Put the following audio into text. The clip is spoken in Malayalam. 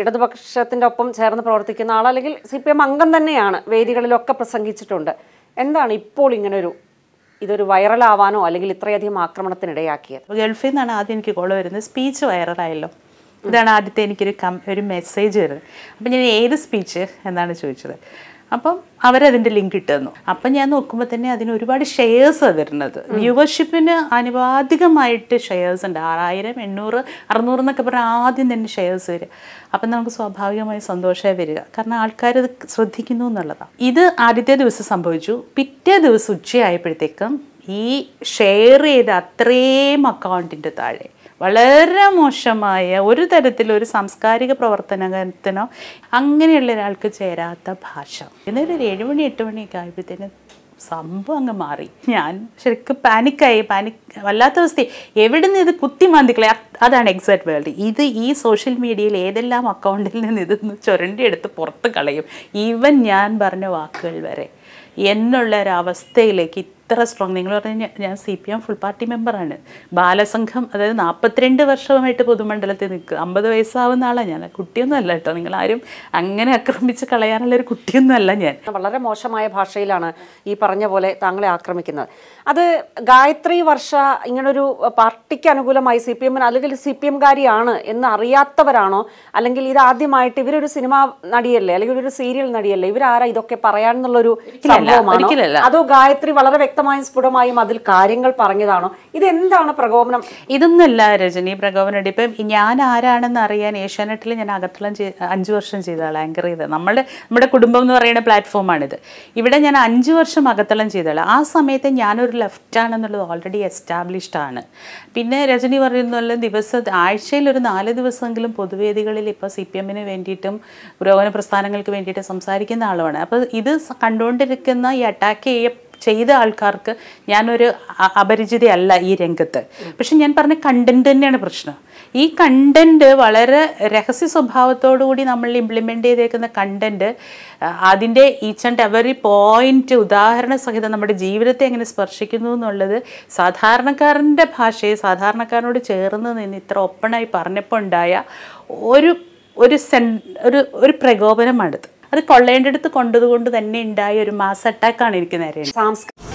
ഇടതുപക്ഷത്തിന്റെ ഒപ്പം ചേർന്ന് പ്രവർത്തിക്കുന്ന ആൾ അല്ലെങ്കിൽ സി പി എം അംഗം തന്നെയാണ് വേദികളിലൊക്കെ പ്രസംഗിച്ചിട്ടുണ്ട് എന്താണ് ഇപ്പോൾ ഇങ്ങനൊരു ഇതൊരു വൈറലാവാനോ അല്ലെങ്കിൽ ഇത്രയധികം ആക്രമണത്തിനിടയാക്കിയത് ഗൾഫിൽ നിന്നാണ് ആദ്യം എനിക്ക് കോള് വരുന്നത് സ്പീച്ച് വൈറലായല്ലോ ഇതാണ് ആദ്യത്തെ എനിക്കൊരു കം ഒരു മെസ്സേജ് വരുന്നത് അപ്പം ഞാൻ ഏത് സ്പീച്ച് എന്നാണ് ചോദിച്ചത് അപ്പം അവരതിൻ്റെ ലിങ്ക് ഇട്ട് തന്നു അപ്പം ഞാൻ നോക്കുമ്പോൾ തന്നെ അതിന് ഒരുപാട് ഷെയർസാണ് വരുന്നത് വ്യൂവർഷിപ്പിന് അനുവാദികമായിട്ട് ഷെയർസ് ഉണ്ട് ആറായിരം എണ്ണൂറ് അറുന്നൂറ് എന്നൊക്കെ പറഞ്ഞാൽ ആദ്യം തന്നെ ഷെയർസ് വരിക അപ്പം നമുക്ക് സ്വാഭാവികമായി സന്തോഷമായി വരിക കാരണം ആൾക്കാർ ഇത് ശ്രദ്ധിക്കുന്നു എന്നുള്ളതാണ് ഇത് ആദ്യത്തെ ദിവസം സംഭവിച്ചു പിറ്റേ ദിവസം ഉച്ചയായപ്പോഴത്തേക്കും ഈ ഷെയർ ചെയ്ത അത്രയും അക്കൗണ്ടിൻ്റെ താഴെ വളരെ മോശമായ ഒരു തരത്തിലൊരു സാംസ്കാരിക പ്രവർത്തനത്തിനോ അങ്ങനെയുള്ള ഒരാൾക്ക് ചേരാത്ത ഭാഷ എന്നൊരു ഒരു ഏഴുമണി എട്ട് മണിയൊക്കെ ആയപ്പോഴത്തേനും സംഭവം അങ്ങ് മാറി ഞാൻ ശരിക്കും പാനിക്കായി പാനിക് വല്ലാത്ത അവസ്ഥ എവിടെ നിന്ന് ഇത് കുത്തി മാന്തിക്കളെ അതാണ് എക്സാക്ട് വേൾഡ് ഇത് ഈ സോഷ്യൽ മീഡിയയിൽ ഏതെല്ലാം അക്കൗണ്ടിൽ നിന്ന് ഇതൊന്ന് എടുത്ത് പുറത്ത് കളയും ഈവൻ ഞാൻ പറഞ്ഞ വാക്കുകൾ വരെ എന്നുള്ള ഒരു അവസ്ഥയിലേക്ക് അത്ര സ്ട്രോങ് നിങ്ങൾ പറഞ്ഞു ഞാൻ C P M full party മെമ്പറാണ് ബാലസംഘം അതായത് നാൽപ്പത്തിരണ്ട് വർഷമായിട്ട് പൊതുമണ്ഡലത്തിൽ നിൽക്കുക അമ്പത് വയസ്സാവുന്ന ആളാണ് ഞാൻ കുട്ടിയൊന്നും അല്ല കേട്ടോ നിങ്ങൾ ആരും അങ്ങനെ ആക്രമിച്ച് കളയാനുള്ള ഒരു കുട്ടിയൊന്നും അല്ല ഞാൻ വളരെ മോശമായ ഭാഷയിലാണ് ഈ പറഞ്ഞ പോലെ താങ്കളെ ആക്രമിക്കുന്നത് അത് ഗായത്രി വർഷ ഇങ്ങനൊരു പാർട്ടിക്ക് അനുകൂലമായി സി പി എമ്മിന് അല്ലെങ്കിൽ സി പി എംകാരിയാണ് എന്ന് അറിയാത്തവരാണോ അല്ലെങ്കിൽ ഇതാദ്യമായിട്ട് ഇവരൊരു സിനിമ നടിയല്ലേ അല്ലെങ്കിൽ ഒരു സീരിയൽ നടിയല്ലേ ഇവരാരാ ഇതൊക്കെ പറയാൻ എന്നുള്ളൊരു സംഭവമാണോ അതോ ഗായത്രി വളരെ വ്യക്തമായും സ്ഫുടമായും അതിൽ കാര്യങ്ങൾ പറഞ്ഞതാണോ ഇതെന്താണ് പ്രകോപനം ഇതൊന്നുമല്ല രജനി പ്രകോപനം ഇപ്പം ഞാൻ ആരാണെന്ന് അറിയാൻ ഏഷ്യാനെറ്റിൽ ഞാൻ അകത്തളം അഞ്ച് വർഷം ചെയ്ത ആങ്കർ ചെയ്ത് നമ്മുടെ നമ്മുടെ കുടുംബം എന്ന് പറയുന്ന പ്ലാറ്റ്ഫോമാണിത് ഇവിടെ ഞാൻ അഞ്ച് വർഷം അകത്തളം ചെയ്ത ആ സമയത്ത് ഞാനൊരു ലെഫ്റ്റ് ആണെന്നുള്ളത് ഓൾറെഡി എസ്റ്റാബ്ലിഷ്ഡ് ആണ് പിന്നെ രജനി പറയുന്ന ദിവസം ആഴ്ചയിൽ ഒരു നാല് ദിവസമെങ്കിലും പൊതുവേദികളിൽ ഇപ്പോൾ സി പി എമ്മിന് വേണ്ടിയിട്ടും പുരോഗമന പ്രസ്ഥാനങ്ങൾക്ക് വേണ്ടിയിട്ട് സംസാരിക്കുന്ന ആളുമാണ് അപ്പോൾ ഇത് കണ്ടുകൊണ്ടിരിക്കുന്ന ഈ അറ്റാക്ക് ചെയ്യ ചെയ്ത ആൾക്കാർക്ക് ഞാനൊരു അപരിചിതയല്ല ഈ രംഗത്ത് പക്ഷെ ഞാൻ പറഞ്ഞ കണ്ടന്റ് തന്നെയാണ് പ്രശ്നം ഈ കണ്ടന്റ് വളരെ രഹസ്യ കൂടി നമ്മൾ ഇംപ്ലിമെൻ്റ് ചെയ്തേക്കുന്ന കണ്ടന്റ് അതിൻ്റെ ഈച്ച് ആൻഡ് എവറി പോയിന്റ് ഉദാഹരണ സഹിതം നമ്മുടെ ജീവിതത്തെ എങ്ങനെ സ്പർശിക്കുന്നു എന്നുള്ളത് സാധാരണക്കാരൻ്റെ ഭാഷയെ സാധാരണക്കാരനോട് ചേർന്ന് നിന്ന് ഇത്ര ഒപ്പണായി പറഞ്ഞപ്പോൾ ഉണ്ടായ ഒരു ഒരു സെൻ ഒരു ഒരു പ്രകോപനമാണിത് അത് കൊള്ളേണ്ടടുത്ത് കൊണ്ടതുകൊണ്ട് തന്നെ ഉണ്ടായ ഒരു മാസ് അറ്റാക്കാണ് എനിക്ക് നേരെ സാംസ്കാരിക